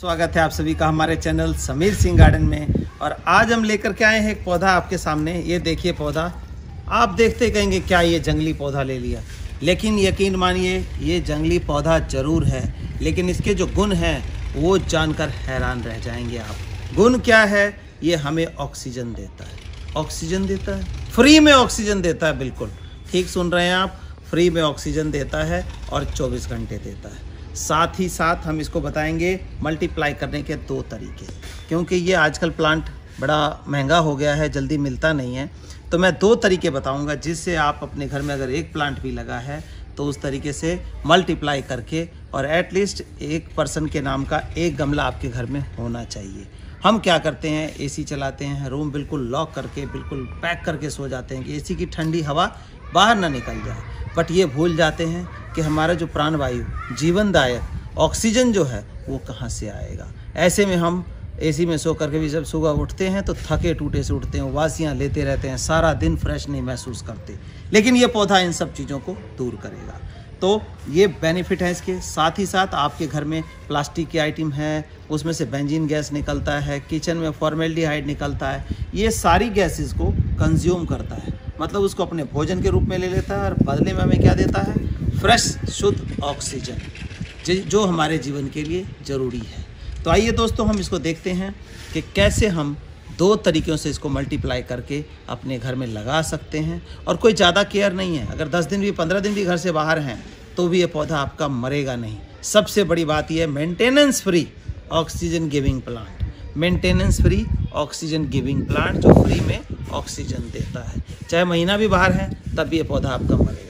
स्वागत है आप सभी का हमारे चैनल समीर सिंह गार्डन में और आज हम लेकर के आए हैं एक पौधा आपके सामने ये देखिए पौधा आप देखते कहेंगे क्या ये जंगली पौधा ले लिया लेकिन यकीन मानिए ये जंगली पौधा जरूर है लेकिन इसके जो गुण हैं वो जानकर हैरान रह जाएंगे आप गुण क्या है ये हमें ऑक्सीजन देता है ऑक्सीजन देता है फ्री में ऑक्सीजन देता है बिल्कुल ठीक सुन रहे हैं आप फ्री में ऑक्सीजन देता है और 24 घंटे देता है साथ ही साथ हम इसको बताएंगे मल्टीप्लाई करने के दो तरीके क्योंकि ये आजकल प्लांट बड़ा महंगा हो गया है जल्दी मिलता नहीं है तो मैं दो तरीके बताऊंगा जिससे आप अपने घर में अगर एक प्लांट भी लगा है तो उस तरीके से मल्टीप्लाई करके और एटलीस्ट एक पर्सन के नाम का एक गमला आपके घर में होना चाहिए हम क्या करते हैं एसी चलाते हैं रूम बिल्कुल लॉक करके बिल्कुल पैक करके सो जाते हैं कि एसी की ठंडी हवा बाहर ना निकल जाए बट ये भूल जाते हैं कि हमारा जो प्राण वायु जीवनदायक ऑक्सीजन जो है वो कहाँ से आएगा ऐसे में हम एसी में सो करके भी जब सुबह उठते हैं तो थके टूटे से उठते हैं वासियाँ लेते रहते हैं सारा दिन फ्रेश नहीं महसूस करते लेकिन ये पौधा इन सब चीज़ों को दूर करेगा तो ये बेनिफिट है इसके साथ ही साथ आपके घर में प्लास्टिक की आइटम है उसमें से बेंजीन गैस निकलता है किचन में फॉर्मेल्डिहाइड निकलता है ये सारी गैसेस को कंज्यूम करता है मतलब उसको अपने भोजन के रूप में ले लेता है और बदले में हमें क्या देता है फ्रेश शुद्ध ऑक्सीजन जो हमारे जीवन के लिए ज़रूरी है तो आइए दोस्तों हम इसको देखते हैं कि कैसे हम दो तरीक़ों से इसको मल्टीप्लाई करके अपने घर में लगा सकते हैं और कोई ज़्यादा केयर नहीं है अगर 10 दिन भी 15 दिन भी घर से बाहर हैं तो भी ये पौधा आपका मरेगा नहीं सबसे बड़ी बात यह है maintenance free oxygen giving plant maintenance free oxygen giving plant जो फ्री में ऑक्सीजन देता है चाहे महीना भी बाहर है तब भी ये पौधा आपका मरेगा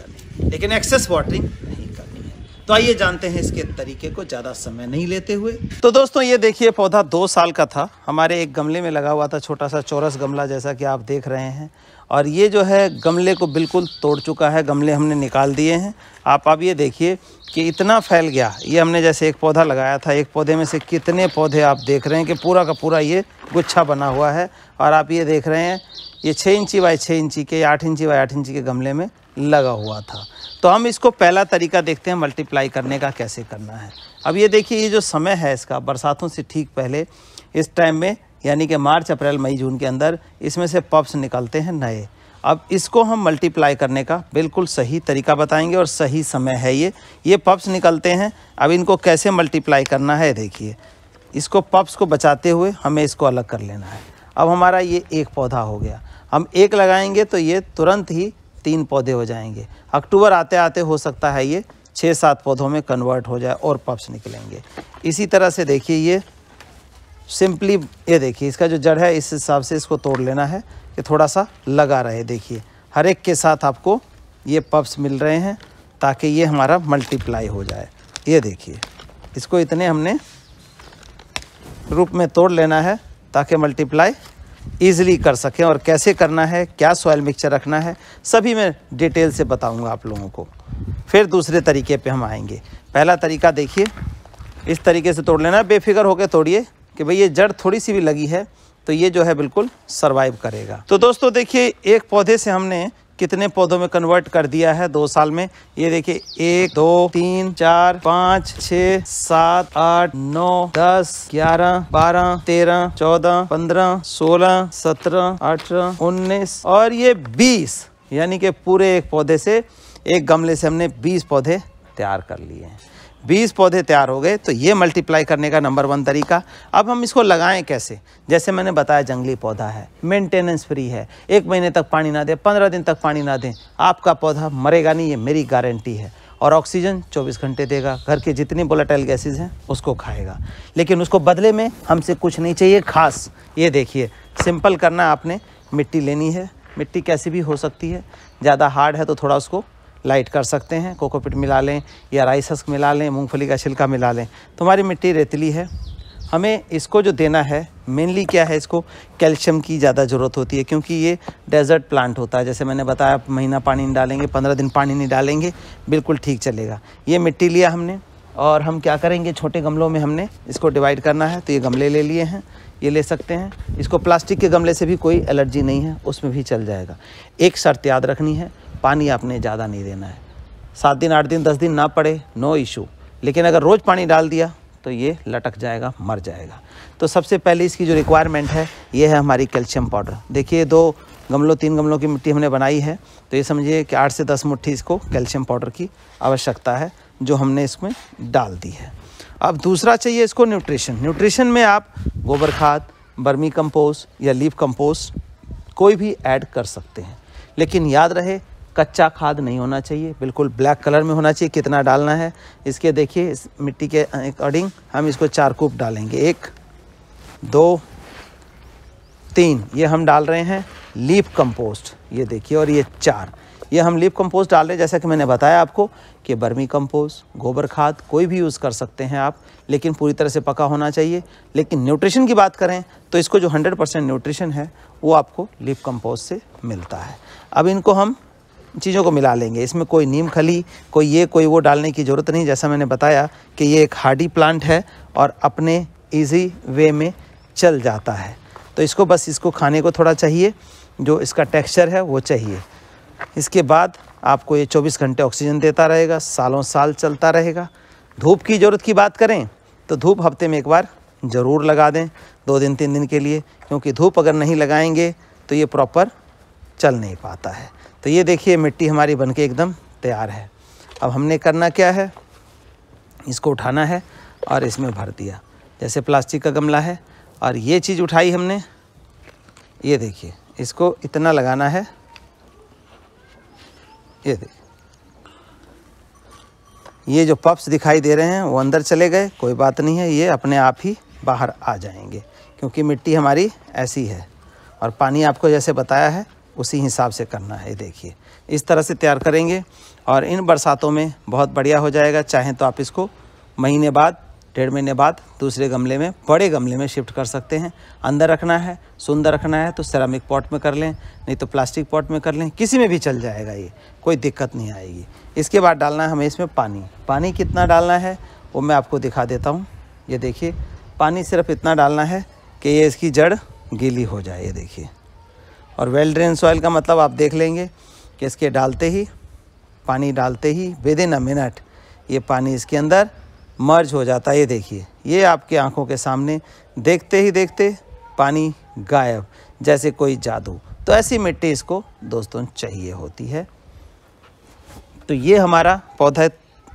लेकिन एक्सेस वाटरिंग नहीं करनी है तो आइए जानते हैं इसके तरीके को ज़्यादा समय नहीं लेते हुए तो दोस्तों ये देखिए पौधा दो साल का था हमारे एक गमले में लगा हुआ था छोटा सा चौरस गमला जैसा कि आप देख रहे हैं और ये जो है गमले को बिल्कुल तोड़ चुका है गमले हमने निकाल दिए हैं आप अब ये देखिए कि इतना फैल गया ये हमने जैसे एक पौधा लगाया था एक पौधे में से कितने पौधे आप देख रहे हैं कि पूरा का पूरा ये गुच्छा बना हुआ है और आप ये देख रहे हैं ये छः इंची बाई छः इंची के या आठ इंची बाई आठ इंची के गमले में लगा हुआ था तो हम इसको पहला तरीका देखते हैं मल्टीप्लाई करने का कैसे करना है अब ये देखिए ये जो समय है इसका बरसातों से ठीक पहले इस टाइम में यानी कि मार्च अप्रैल मई जून के अंदर इसमें से पप्स निकलते हैं नए अब इसको हम मल्टीप्लाई करने का बिल्कुल सही तरीका बताएंगे और सही समय है ये ये पप्स निकलते हैं अब इनको कैसे मल्टीप्लाई करना है देखिए इसको पप्स को बचाते हुए हमें इसको अलग कर लेना है अब हमारा ये एक पौधा हो गया हम एक लगाएंगे तो ये तुरंत ही तीन पौधे हो जाएंगे अक्टूबर आते आते हो सकता है ये छः सात पौधों में कन्वर्ट हो जाए और पप्स निकलेंगे इसी तरह से देखिए ये सिंपली ये देखिए इसका जो जड़ है इस हिसाब से इसको तोड़ लेना है कि थोड़ा सा लगा रहे देखिए हर एक के साथ आपको ये पप्स मिल रहे हैं ताकि ये हमारा मल्टीप्लाई हो जाए ये देखिए इसको इतने हमने रूप में तोड़ लेना है ताकि मल्टीप्लाई ईजिली कर सकें और कैसे करना है क्या सॉयल मिक्सचर रखना है सभी मैं डिटेल से बताऊंगा आप लोगों को फिर दूसरे तरीके पे हम आएंगे पहला तरीका देखिए इस तरीके से तोड़ लेना बेफिक्र होकर तोड़िए कि भाई ये जड़ थोड़ी सी भी लगी है तो ये जो है बिल्कुल सर्वाइव करेगा तो दोस्तों देखिए एक पौधे से हमने कितने पौधों में कन्वर्ट कर दिया है दो साल में ये देखिए एक दो तीन चार पाँच छ सात आठ नौ दस ग्यारह बारह तेरह चौदह पंद्रह सोलह सत्रह अठारह उन्नीस और ये बीस यानी कि पूरे एक पौधे से एक गमले से हमने बीस पौधे तैयार कर लिए हैं बीस पौधे तैयार हो गए तो ये मल्टीप्लाई करने का नंबर वन तरीका अब हम इसको लगाएं कैसे जैसे मैंने बताया जंगली पौधा है मेंटेनेंस फ्री है एक महीने तक पानी ना दें पंद्रह दिन तक पानी ना दें आपका पौधा मरेगा नहीं ये मेरी गारंटी है और ऑक्सीजन 24 घंटे देगा घर के जितनी बोलाटाइल गैसेज हैं उसको खाएगा लेकिन उसको बदले में हमसे कुछ नहीं चाहिए खास ये देखिए सिंपल करना आपने मिट्टी लेनी है मिट्टी कैसी भी हो सकती है ज़्यादा हार्ड है तो थोड़ा उसको लाइट कर सकते हैं कोकोपिट मिला लें या राइस हस्क मिला लें मूँगफली का छिलका मिला लें तो हमारी मिट्टी रेतली है हमें इसको जो देना है मेनली क्या है इसको कैल्शियम की ज़्यादा ज़रूरत होती है क्योंकि ये डेजर्ट प्लांट होता है जैसे मैंने बताया महीना पानी नहीं डालेंगे पंद्रह दिन पानी नहीं डालेंगे बिल्कुल ठीक चलेगा ये मिट्टी लिया हमने और हम क्या करेंगे छोटे गमलों में हमने इसको डिवाइड करना है तो ये गमले ले लिए हैं ये ले सकते हैं इसको प्लास्टिक के गमले से भी कोई एलर्जी नहीं है उसमें भी चल जाएगा एक शर्त याद रखनी है पानी आपने ज़्यादा नहीं देना है सात दिन आठ दिन दस दिन ना पड़े नो इशू लेकिन अगर रोज़ पानी डाल दिया तो ये लटक जाएगा मर जाएगा तो सबसे पहले इसकी जो रिक्वायरमेंट है ये है हमारी कैल्शियम पाउडर देखिए दो गमलों तीन गमलों की मिट्टी हमने बनाई है तो ये समझिए कि आठ से दस मुट्ठी इसको कैल्शियम पाउडर की आवश्यकता है जो हमने इसमें डाल दी है अब दूसरा चाहिए इसको न्यूट्रिशन न्यूट्रिशन में आप गोबर खाद बर्मी कंपोस्ट या लीफ कंपोस्ट कोई भी ऐड कर सकते हैं लेकिन याद रहे कच्चा खाद नहीं होना चाहिए बिल्कुल ब्लैक कलर में होना चाहिए कितना डालना है इसके देखिए इस मिट्टी के अकॉर्डिंग हम इसको चार कूप डालेंगे एक दो तीन ये हम डाल रहे हैं लीप कंपोस्ट ये देखिए और ये चार ये हम लीप कंपोस्ट डाल रहे हैं जैसा कि मैंने बताया आपको कि बर्मी कंपोस्ट गोबर खाद कोई भी यूज़ कर सकते हैं आप लेकिन पूरी तरह से पका होना चाहिए लेकिन न्यूट्रिशन की बात करें तो इसको जो 100 परसेंट न्यूट्रिशन है वो आपको लीप कंपोस्ट से मिलता है अब इनको हम चीज़ों को मिला लेंगे इसमें कोई नीम खली कोई ये कोई वो डालने की ज़रूरत नहीं जैसा मैंने बताया कि ये एक हार्डी प्लांट है और अपने ईजी वे में चल जाता है तो इसको बस इसको खाने को थोड़ा चाहिए जो इसका टेक्सचर है वो चाहिए इसके बाद आपको ये 24 घंटे ऑक्सीजन देता रहेगा सालों साल चलता रहेगा धूप की ज़रूरत की बात करें तो धूप हफ्ते में एक बार ज़रूर लगा दें दो दिन तीन दिन के लिए क्योंकि धूप अगर नहीं लगाएंगे तो ये प्रॉपर चल नहीं पाता है तो ये देखिए मिट्टी हमारी बनके एकदम तैयार है अब हमने करना क्या है इसको उठाना है और इसमें भर दिया जैसे प्लास्टिक का गमला है और ये चीज़ उठाई हमने ये देखिए इसको इतना लगाना है ये देखिए ये जो पप्स दिखाई दे रहे हैं वो अंदर चले गए कोई बात नहीं है ये अपने आप ही बाहर आ जाएंगे क्योंकि मिट्टी हमारी ऐसी है और पानी आपको जैसे बताया है उसी हिसाब से करना है देखिए इस तरह से तैयार करेंगे और इन बरसातों में बहुत बढ़िया हो जाएगा चाहें तो आप इसको महीने बाद डेढ़ महीने बाद दूसरे गमले में बड़े गमले में शिफ्ट कर सकते हैं अंदर रखना है सुंदर रखना है तो सेरामिक पॉट में कर लें नहीं तो प्लास्टिक पॉट में कर लें किसी में भी चल जाएगा ये कोई दिक्कत नहीं आएगी इसके बाद डालना है हमें इसमें पानी पानी कितना डालना है वो मैं आपको दिखा देता हूँ ये देखिए पानी सिर्फ इतना डालना है कि ये इसकी जड़ गीली हो जाए ये देखिए और वेल ड्रेन सॉइल का मतलब आप देख लेंगे कि इसके डालते ही पानी डालते ही विद इन अ मिनट ये पानी इसके अंदर मर्ज हो जाता है ये देखिए ये आपके आंखों के सामने देखते ही देखते पानी गायब जैसे कोई जादू तो ऐसी मिट्टी इसको दोस्तों चाहिए होती है तो ये हमारा पौधा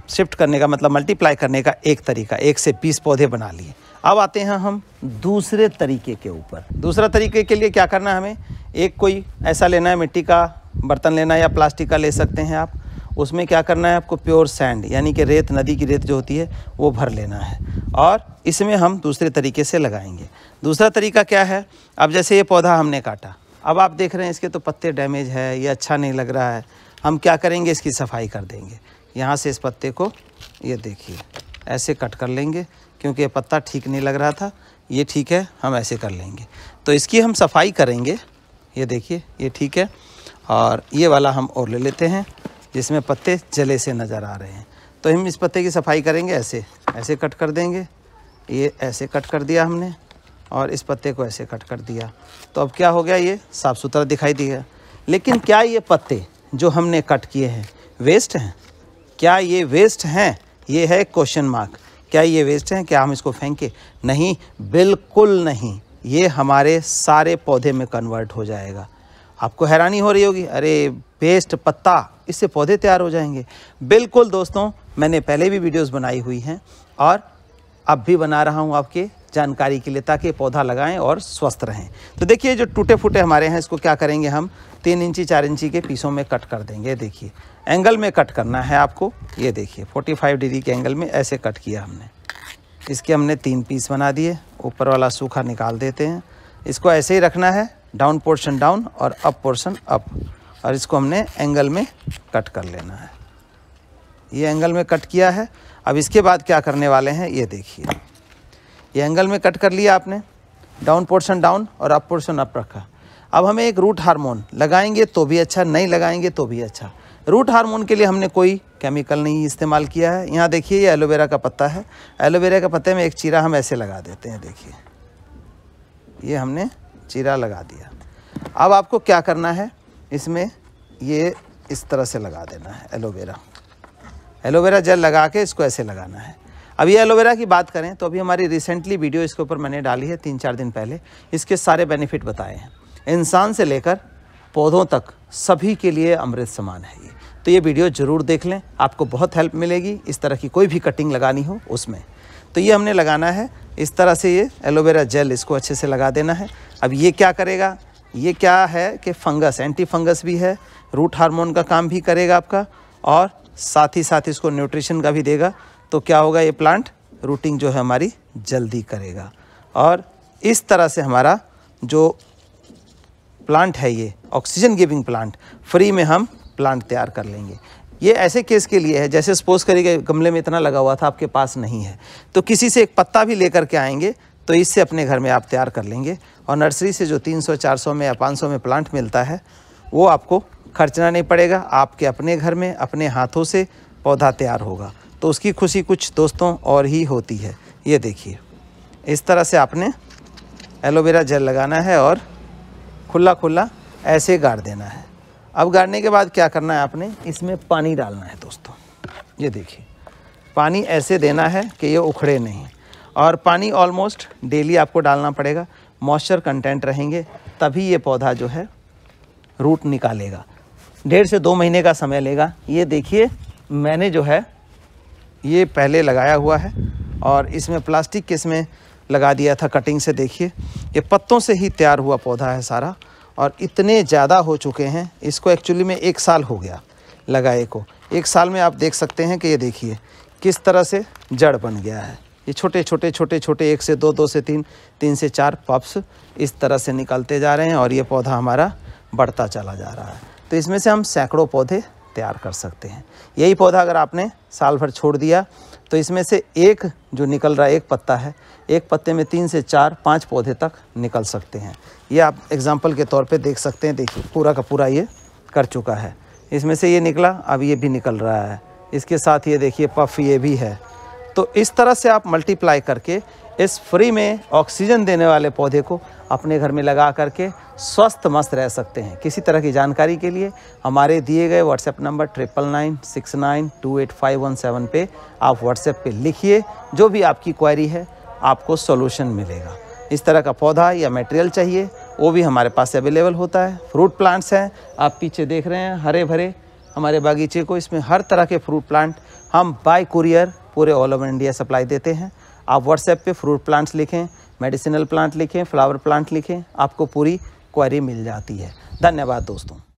शिफ्ट करने का मतलब मल्टीप्लाई करने का एक तरीका एक से बीस पौधे बना लिए अब आते हैं हम दूसरे तरीके के ऊपर दूसरा तरीके के लिए क्या करना है हमें एक कोई ऐसा लेना है मिट्टी का बर्तन लेना है या प्लास्टिक का ले सकते हैं आप उसमें क्या करना है आपको प्योर सैंड यानी कि रेत नदी की रेत जो होती है वो भर लेना है और इसमें हम दूसरे तरीके से लगाएंगे दूसरा तरीका क्या है अब जैसे ये पौधा हमने काटा अब आप देख रहे हैं इसके तो पत्ते डैमेज है ये अच्छा नहीं लग रहा है हम क्या करेंगे इसकी सफाई कर देंगे यहाँ से इस पत्ते को ये देखिए ऐसे कट कर लेंगे क्योंकि ये पत्ता ठीक नहीं लग रहा था ये ठीक है हम ऐसे कर लेंगे तो इसकी हम सफाई करेंगे ये देखिए ये ठीक है और ये वाला हम और ले लेते हैं जिसमें पत्ते जले से नज़र आ रहे हैं तो हम इस पत्ते की सफाई करेंगे ऐसे ऐसे कट कर देंगे ये ऐसे कट कर दिया हमने और इस पत्ते को ऐसे कट कर दिया तो अब क्या हो गया ये साफ़ सुथरा दिखाई दिया लेकिन क्या ये पत्ते जो हमने कट किए हैं वेस्ट हैं क्या ये वेस्ट हैं ये है क्वेश्चन मार्क क्या ये वेस्ट हैं क्या हम इसको फेंकें नहीं बिल्कुल नहीं ये हमारे सारे पौधे में कन्वर्ट हो जाएगा आपको हैरानी हो रही होगी अरे वेस्ट पत्ता इससे पौधे तैयार हो जाएंगे बिल्कुल दोस्तों मैंने पहले भी वीडियोस बनाई हुई हैं और अब भी बना रहा हूं आपके जानकारी के लिए ताकि पौधा लगाएं और स्वस्थ रहें तो देखिए जो टूटे फूटे हमारे हैं इसको क्या करेंगे हम तीन इंची चार इंची के पीसों में कट कर देंगे देखिए एंगल में कट करना है आपको ये देखिए 45 डिग्री के एंगल में ऐसे कट किया हमने इसके हमने तीन पीस बना दिए ऊपर वाला सूखा निकाल देते हैं इसको ऐसे ही रखना है डाउन पोर्शन डाउन और अप पोर्शन अप और इसको हमने एंगल में कट कर लेना है ये एंगल में कट किया है अब इसके बाद क्या करने वाले हैं ये देखिए ये एंगल में कट कर लिया आपने डाउन पोर्शन डाउन और अप पोर्शन अप रखा अब हमें एक रूट हार्मोन लगाएंगे तो भी अच्छा नहीं लगाएंगे तो भी अच्छा रूट हार्मोन के लिए हमने कोई केमिकल नहीं इस्तेमाल किया है यहाँ देखिए ये एलोवेरा का पत्ता है एलोवेरा के पत्ते में एक चीरा हम ऐसे लगा देते हैं देखिए ये हमने चीरा लगा दिया अब आपको क्या करना है इसमें ये इस तरह से लगा देना है एलोवेरा एलोवेरा जेल लगा के इसको ऐसे लगाना है अभी एलोवेरा की बात करें तो अभी हमारी रिसेंटली वीडियो इसके ऊपर मैंने डाली है तीन चार दिन पहले इसके सारे बेनिफिट बताए हैं इंसान से लेकर पौधों तक सभी के लिए अमृत समान है ये तो ये वीडियो ज़रूर देख लें आपको बहुत हेल्प मिलेगी इस तरह की कोई भी कटिंग लगानी हो उसमें तो ये हमने लगाना है इस तरह से ये एलोवेरा जेल इसको अच्छे से लगा देना है अब ये क्या करेगा ये क्या है कि फंगस एंटी फंगस भी है रूट हार्मोन का काम भी करेगा आपका और साथ ही साथ इसको न्यूट्रिशन का भी देगा तो क्या होगा ये प्लांट रूटिंग जो है हमारी जल्दी करेगा और इस तरह से हमारा जो प्लांट है ये ऑक्सीजन गिविंग प्लांट फ्री में हम प्लांट तैयार कर लेंगे ये ऐसे केस के लिए है जैसे सपोज करिए गमले में इतना लगा हुआ था आपके पास नहीं है तो किसी से एक पत्ता भी लेकर के आएंगे तो इससे अपने घर में आप तैयार कर लेंगे और नर्सरी से जो 300 400 में या 500 में प्लांट मिलता है वो आपको खर्चना नहीं पड़ेगा आपके अपने घर में अपने हाथों से पौधा तैयार होगा तो उसकी खुशी कुछ दोस्तों और ही होती है ये देखिए इस तरह से आपने एलोवेरा जेल लगाना है और खुला खुला ऐसे गाड़ देना है अब गाड़ने के बाद क्या करना है आपने इसमें पानी डालना है दोस्तों ये देखिए पानी ऐसे देना है कि ये उखड़े नहीं और पानी ऑलमोस्ट डेली आपको डालना पड़ेगा मॉइस्चर कंटेंट रहेंगे तभी ये पौधा जो है रूट निकालेगा डेढ़ से दो महीने का समय लेगा ये देखिए मैंने जो है ये पहले लगाया हुआ है और इसमें प्लास्टिक के इसमें लगा दिया था कटिंग से देखिए ये पत्तों से ही तैयार हुआ पौधा है सारा और इतने ज़्यादा हो चुके हैं इसको एक्चुअली में एक साल हो गया लगाए को एक साल में आप देख सकते हैं कि ये देखिए किस तरह से जड़ बन गया है ये छोटे छोटे छोटे छोटे एक से दो दो से तीन तीन से चार पप्स इस तरह से निकलते जा रहे हैं और ये पौधा हमारा बढ़ता चला जा रहा है तो इसमें से हम सैकड़ों पौधे तैयार कर सकते हैं यही पौधा अगर आपने साल भर छोड़ दिया तो इसमें से एक जो निकल रहा है एक पत्ता है एक पत्ते में तीन से चार पाँच पौधे तक निकल सकते हैं ये आप एग्ज़ाम्पल के तौर पर देख सकते हैं देखिए पूरा का पूरा ये कर चुका है इसमें से ये निकला अब ये भी निकल रहा है इसके साथ ये देखिए पफ ये भी है तो इस तरह से आप मल्टीप्लाई करके इस फ्री में ऑक्सीजन देने वाले पौधे को अपने घर में लगा करके स्वस्थ मस्त रह सकते हैं किसी तरह की जानकारी के लिए हमारे दिए गए WhatsApp number triple nine six nine two eight five one seven पर आप व्हाट्सएप पे लिखिए जो भी आपकी क्वारी है आपको सॉल्यूशन मिलेगा इस तरह का पौधा या मटेरियल चाहिए वो भी हमारे पास अवेलेबल होता है फ्रूट प्लांट्स हैं आप पीछे देख रहे हैं हरे भरे हमारे बागीचे को इसमें हर तरह के फ्रूट प्लांट हम बाय कुरियर पूरे ऑल ओवर इंडिया सप्लाई देते हैं आप व्हाट्सएप पे फ्रूट प्लांट्स लिखें मेडिसिनल प्लांट लिखें फ्लावर प्लांट लिखें आपको पूरी क्वारी मिल जाती है धन्यवाद दोस्तों